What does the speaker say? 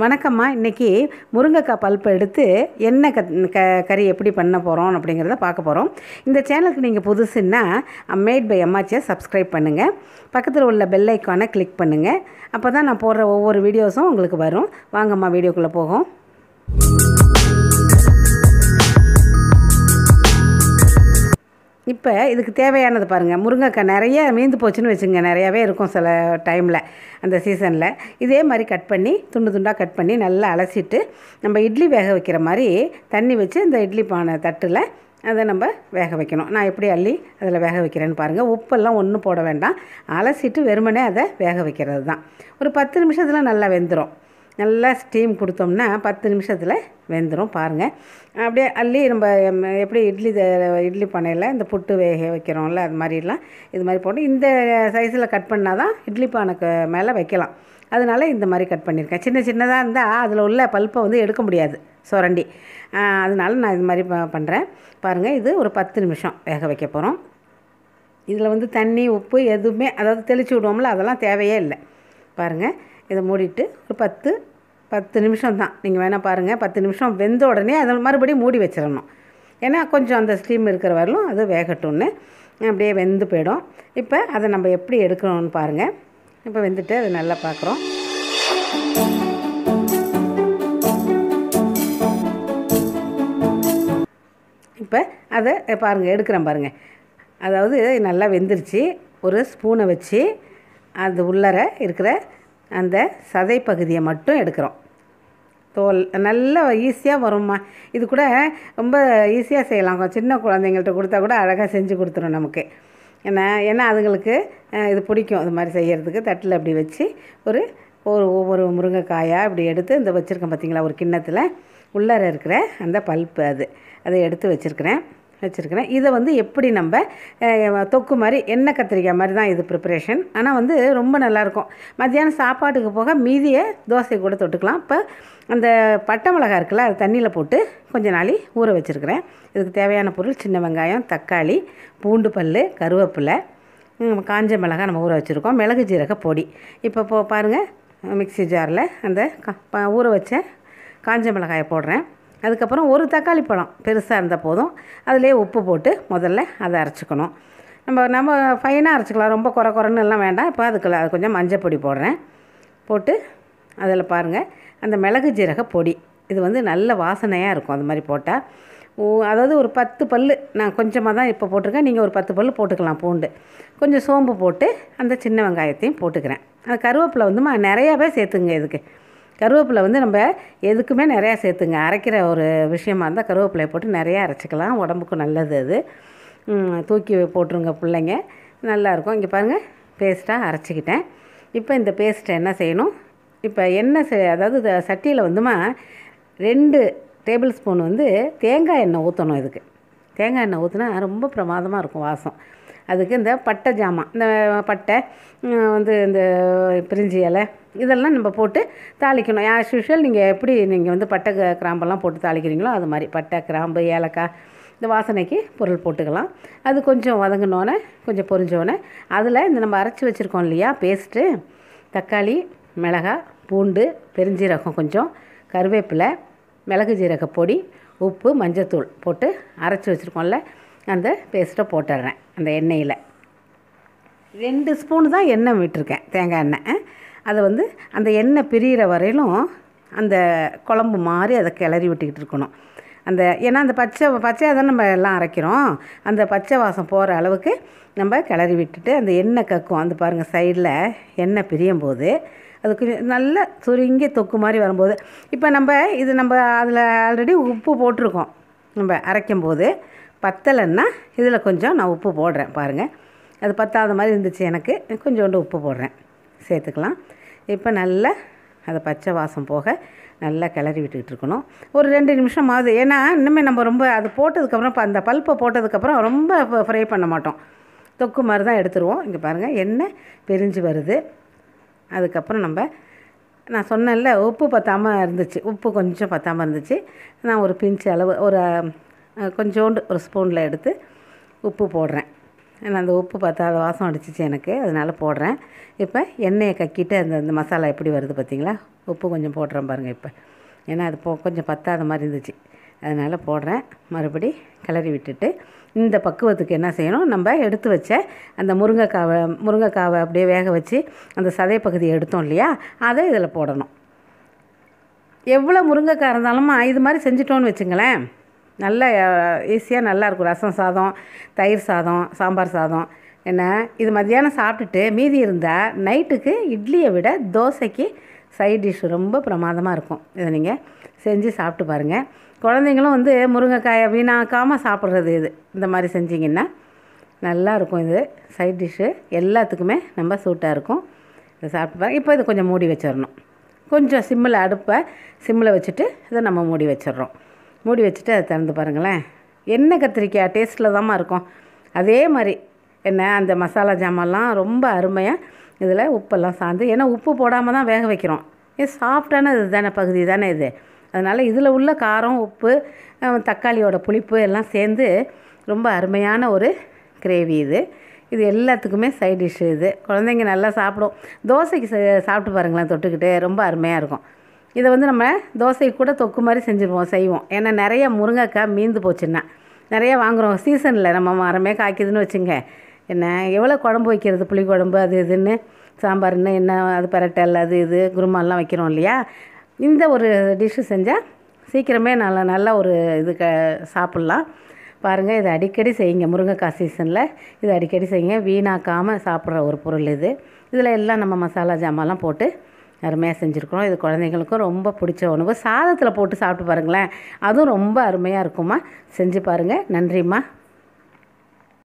வணக்கம்மா இன்றைக்கி முருங்கைக்காய் பல்ப்பு எடுத்து என்ன க க கறி எப்படி பண்ண போகிறோம் அப்படிங்கிறத பார்க்க போகிறோம் இந்த சேனலுக்கு நீங்கள் புதுசுன்னா மேட் பை அம்மாச்சியை சப்ஸ்கிரைப் பண்ணுங்கள் பக்கத்தில் உள்ள பெல் ஐக்கானை கிளிக் பண்ணுங்கள் அப்போ தான் நான் போடுற ஒவ்வொரு வீடியோஸும் உங்களுக்கு வரும் வாங்கம்மா வீடியோக்குள்ளே போகும் இப்போ இதுக்கு தேவையானது பாருங்கள் முருங்கைக்காய் நிறைய மீந்து போச்சுன்னு வச்சுங்க நிறையாவே இருக்கும் சில டைமில் அந்த சீசனில் இதே மாதிரி கட் பண்ணி துண்டு துண்டாக கட் பண்ணி நல்லா அலசிட்டு நம்ம இட்லி வேக வைக்கிற மாதிரி தண்ணி வச்சு இந்த இட்லி பானை தட்டில் அதை நம்ம வேக வைக்கணும் நான் எப்படி அள்ளி அதில் வேக வைக்கிறேன்னு பாருங்கள் உப்பெல்லாம் ஒன்றும் போட வேண்டாம் அலசிட்டு வெறுமனே அதை வேக வைக்கிறது தான் ஒரு பத்து நிமிஷத்தில் நல்லா வெந்துடும் நல்லா ஸ்டீம் கொடுத்தோம்னா பத்து நிமிஷத்தில் வெந்துடும் பாருங்கள் அப்படியே அள்ளி நம்ம எப்படி இட்லி இட்லி பானையில் இந்த புட்டு வேக வைக்கிறோம்ல அது மாதிரிலாம் இது மாதிரி போட்டு இந்த சைஸில் கட் பண்ணால் தான் இட்லி பானைக்கு மேலே வைக்கலாம் அதனால் இந்த மாதிரி கட் பண்ணியிருக்கேன் சின்ன சின்னதாக இருந்தால் அதில் உள்ள பல்ப்பை வந்து எடுக்க முடியாது சுரண்டி அதனால் நான் இது மாதிரி பண்ணுறேன் பாருங்கள் இது ஒரு பத்து நிமிஷம் வேக வைக்க போகிறோம் இதில் வந்து தண்ணி உப்பு எதுவுமே அதாவது தெளித்து விடுவோம்ல அதெல்லாம் தேவையே இல்லை பாருங்கள் இதை மூடிட்டு ஒரு பத்து பத்து நிமிஷம் தான் நீங்கள் வேணால் பாருங்கள் பத்து நிமிஷம் வெந்த உடனே அதை மறுபடியும் மூடி வச்சிடணும் ஏன்னா கொஞ்சம் அந்த ஸ்டீம் இருக்கிற வரலும் அது வேகட்டும்னு அப்படியே வெந்து போயிடும் இப்போ அதை நம்ம எப்படி எடுக்கணும்னு பாருங்கள் இப்போ வெந்துட்டு அது நல்லா பார்க்குறோம் இப்போ அதை பாருங்கள் எடுக்கிறேன் பாருங்கள் அதாவது நல்லா வெந்துருச்சு ஒரு ஸ்பூனை வச்சு அது உள்ளர இருக்கிற அந்த சதை பகுதியை மட்டும் எடுக்கிறோம் தோல் நல்ல ஈஸியாக வரும்மா இது கூட ரொம்ப ஈஸியாக செய்யலாம் சின்ன குழந்தைங்கள்ட்ட கொடுத்தா கூட அழகாக செஞ்சு கொடுத்துரும் நமக்கு ஏன்னா ஏன்னா அதுங்களுக்கு இது பிடிக்கும் இது மாதிரி செய்கிறதுக்கு தட்டில் அப்படி வச்சு ஒரு ஒரு ஒவ்வொரு முருங்கைக்காயாக இப்படி எடுத்து இந்த வச்சுருக்கேன் பார்த்தீங்களா ஒரு கிண்ணத்தில் உள்ளார இருக்கிற அந்த பல்ப்பு அது அதை எடுத்து வச்சுருக்கிறேன் வச்சுருக்கிறேன் இதை வந்து எப்படி நம்ம தொக்கு மாதிரி எண்ணெய் கத்திரிக்காய் மாதிரி தான் இது ப்ரிப்பரேஷன் ஆனால் வந்து ரொம்ப நல்லாயிருக்கும் மத்தியானம் சாப்பாட்டுக்கு போக மீதியை தோசை கூட தொட்டுக்கலாம் இப்போ அந்த பட்டை மிளகா இருக்குல்ல அது தண்ணியில் போட்டு கொஞ்ச நாளி ஊற வச்சுருக்கிறேன் இதுக்கு தேவையான பொருள் சின்ன வெங்காயம் தக்காளி பூண்டு பல் கருவேப்பிலை காஞ்ச மிளகா நம்ம ஊற வச்சுருக்கோம் மிளகு ஜீரக பொடி இப்போ போ பாருங்கள் மிக்சி ஜாரில் அந்த ஊற வச்ச காஞ்ச மிளகாயை போடுறேன் அதுக்கப்புறம் ஒரு தக்காளி பழம் பெருசாக இருந்தால் போதும் அதிலே உப்பு போட்டு முதல்ல அதை அரைச்சிக்கணும் நம்ம நம்ம ஃபைனாக அரைச்சிக்கலாம் ரொம்ப குறை குறைன்னு எல்லாம் வேண்டாம் இப்போ அதுக்குள்ள அது கொஞ்சம் மஞ்சள் பொடி போடுறேன் போட்டு அதில் பாருங்கள் அந்த மிளகு ஜீரக பொடி இது வந்து நல்ல வாசனையாக இருக்கும் அது மாதிரி போட்டால் அதாவது ஒரு பத்து பல் நான் கொஞ்சமாக தான் இப்போ போட்டிருக்கேன் நீங்கள் ஒரு பத்து பல் போட்டுக்கலாம் பூண்டு கொஞ்சம் சோம்பு போட்டு அந்த சின்ன வெங்காயத்தையும் போட்டுக்கிறேன் அது கருவேப்பிலை வந்து நிறையாவே சேர்த்துங்க இதுக்கு கருவேப்பிலை வந்து நம்ம எதுக்குமே நிறையா சேர்த்துங்க அரைக்கிற ஒரு விஷயமா இருந்தால் கருவேப்பிலையை போட்டு நிறையா அரைச்சிக்கலாம் உடம்புக்கும் நல்லது அது தூக்கி போட்டுருங்க பிள்ளைங்க நல்லாயிருக்கும் இங்கே பாருங்கள் பேஸ்ட்டாக அரைச்சிக்கிட்டேன் இப்போ இந்த பேஸ்ட்டை என்ன செய்யணும் இப்போ எண்ணெய் செ அதாவது சட்டியில் வந்துமா ரெண்டு டேபிள் ஸ்பூன் வந்து தேங்காய் எண்ணெய் ஊற்றணும் இதுக்கு தேங்காய் எண்ணெய் ஊற்றினா ரொம்ப பிரமாதமாக இருக்கும் வாசம் அதுக்கு இந்த பட்டை ஜாமான் இந்த பட்டை வந்து இந்த பிரிஞ்சி இலை இதெல்லாம் நம்ம போட்டு தாளிக்கணும் ஆஸ் யூஷுவல் நீங்கள் எப்படி நீங்கள் வந்து பட்டை கிராம்பெல்லாம் போட்டு தாளிக்கிறீங்களோ அது மாதிரி பட்டை கிராம்பு ஏலக்காய் இந்த வாசனைக்கு பொருள் போட்டுக்கலாம் அது கொஞ்சம் வதங்கினோன்னே கொஞ்சம் பொரிஞ்சோன்னே அதில் இந்த நம்ம அரைச்சி வச்சுருக்கோம் இல்லையா பேஸ்ட்டு தக்காளி மிளகா பூண்டு பெருஞ்சீரகம் கொஞ்சம் கருவேப்பிலை மிளகு ஜீரக பொடி உப்பு மஞ்சத்தூள் போட்டு அரைச்சி வச்சுருக்கோம்ல அந்த பேஸ்ட்டை போட்டுடுறேன் அந்த எண்ணெயில் ரெண்டு ஸ்பூன் தான் எண்ணெய் விட்டுருக்கேன் தேங்காய் எண்ணெய் அதை வந்து அந்த எண்ணெய் பிரிகிற வரையிலும் அந்த குழம்பு மாதிரி அதை கிளறி விட்டுக்கிட்டு இருக்கணும் அந்த ஏன்னா அந்த பச்சை பச்சையாக தான் நம்ம எல்லாம் அரைக்கிறோம் அந்த பச்சை வாசம் போகிற அளவுக்கு நம்ம கிளறி விட்டுட்டு அந்த எண்ணெய் கக்கும் அந்த பாருங்கள் சைடில் எண்ணெய் பிரியும் போது அது கொஞ்சம் நல்ல சுருங்கி தொக்கு மாதிரி வரும்போது இப்போ நம்ம இது நம்ம அதில் ஆல்ரெடி உப்பு போட்டிருக்கோம் நம்ம அரைக்கும் போது பத்தலைன்னா இதில் கொஞ்சம் நான் உப்பு போடுறேன் பாருங்கள் அது பத்தாத மாதிரி இருந்துச்சு எனக்கு கொஞ்சோண்டு உப்பு போடுறேன் சேர்த்துக்கலாம் இப்போ நல்லா அதை பச்சை வாசம் போக நல்லா கிளறி விட்டுக்கிட்டு இருக்கணும் ஒரு ரெண்டு நிமிஷம் ஆகுது ஏன்னா இன்னுமே நம்ம ரொம்ப அது போட்டதுக்கப்புறம் இப்போ அந்த பல்ப்பை போட்டதுக்கப்புறம் ரொம்ப ஃப்ரை பண்ண மாட்டோம் தொக்கு மாதிரி தான் எடுத்துருவோம் இங்கே பாருங்கள் எண்ணெய் பிரிஞ்சு வருது அதுக்கப்புறம் நம்ம நான் சொன்னேன்ல உப்பு பற்றாமல் இருந்துச்சு உப்பு கொஞ்சம் பற்றாமல் இருந்துச்சு நான் ஒரு பிஞ்சு அளவு ஒரு கொஞ்சோண்டு ஒரு ஸ்பூனில் எடுத்து உப்பு போடுறேன் ஏன்னா அந்த உப்பு பார்த்தா அது வாசம் அடிச்சிச்சு எனக்கு அதனால் போடுறேன் இப்போ எண்ணெயை கக்கிட்டு அந்த அந்த மசாலா எப்படி வருது பார்த்திங்களா உப்பு கொஞ்சம் போடுறேன் பாருங்கள் இப்போ ஏன்னா அது போ கொஞ்சம் பத்தாத மாதிரி இருந்துச்சு அதனால் போடுறேன் மறுபடி கிளறி விட்டுட்டு இந்த பக்குவத்துக்கு என்ன செய்யணும் நம்ம எடுத்து வச்ச அந்த முருங்கைக்காவை முருங்கைக்காவை அப்படியே வேக வச்சு அந்த சதை பகுதியை எடுத்தோம் இல்லையா அதை இதில் போடணும் எவ்வளோ முருங்கைக்காய் இருந்தாலும் இது மாதிரி செஞ்சிட்டோன்னு வச்சுங்களேன் நல்லா ஈஸியாக நல்லாயிருக்கும் ரசம் சாதம் தயிர் சாதம் சாம்பார் சாதம் என்ன இது மத்தியானம் சாப்பிட்டுட்டு மீதி இருந்தால் நைட்டுக்கு இட்லியை விட தோசைக்கு சைட் டிஷ் ரொம்ப பிரமாதமாக இருக்கும் இதை நீங்கள் செஞ்சு சாப்பிட்டு பாருங்கள் குழந்தைங்களும் வந்து முருங்கைக்காயை வீணாக்காமல் சாப்பிட்றது இது இந்த மாதிரி செஞ்சிங்கன்னா நல்லாயிருக்கும் இது சைட் டிஷ்ஷு எல்லாத்துக்குமே நம்ம சூட்டாக இருக்கும் இதை சாப்பிட்டு பாருங்கள் இப்போ இது கொஞ்சம் மூடி வச்சிடணும் கொஞ்சம் சிம்மில் அடுப்பை சிம்மில் வச்சுட்டு இதை நம்ம மூடி வச்சிடுறோம் மூடி வச்சுட்டு அதை திறந்து பாருங்களேன் என்ன கத்திரிக்காய் டேஸ்ட்டில் தாம்மா இருக்கும் அதே மாதிரி என்ன அந்த மசாலா ஜாமான்லாம் ரொம்ப அருமையாக இதில் உப்பெல்லாம் சார்ந்து ஏன்னா உப்பு போடாமல் தான் வேக வைக்கிறோம் ஏன் சாஃப்டான இது தானே பகுதி தானே இது அதனால் இதில் உள்ள காரம் உப்பு தக்காளியோட புளிப்பு எல்லாம் சேர்ந்து ரொம்ப அருமையான ஒரு கிரேவி இது இது எல்லாத்துக்குமே சைட் டிஷ்ஷு இது குழந்தைங்க நல்லா சாப்பிடும் தோசைக்கு சாப்பிட்டு பாருங்களேன் தொட்டுக்கிட்டு ரொம்ப அருமையாக இருக்கும் இதை வந்து நம்ம தோசை கூட தொக்கு மாதிரி செஞ்சுருவோம் செய்வோம் ஏன்னா நிறைய முருங்கைக்காய் மீந்து போச்சுன்னா நிறைய வாங்குகிறோம் சீசனில் நம்ம மரமே காய்க்குதுன்னு வச்சுங்க என்ன எவ்வளோ குழம்பு வைக்கிறது புளி குழம்பு அது இதுன்னு சாம்பார்னு என்ன அது பரட்டல் அது இது குருமாலாம் வைக்கிறோம் இல்லையா இந்த ஒரு டிஷ்ஷு செஞ்சால் சீக்கிரமே நல்ல நல்ல ஒரு இது க சாப்பிட்லாம் பாருங்கள் இது அடிக்கடி செய்யுங்க முருங்கைக்காய் சீசனில் இது அடிக்கடி செய்யுங்க வீணாக்காமல் சாப்பிட்ற ஒரு பொருள் இது இதில் எல்லாம் நம்ம மசாலா ஜாமான்லாம் போட்டு அருமையாக செஞ்சுருக்குறோம் இது குழந்தைங்களுக்கும் ரொம்ப பிடிச்ச உணவு சாதத்தில் போட்டு சாப்பிட்டு பாருங்களேன் அதுவும் ரொம்ப அருமையாக இருக்குமா செஞ்சு பாருங்கள் நன்றிம்மா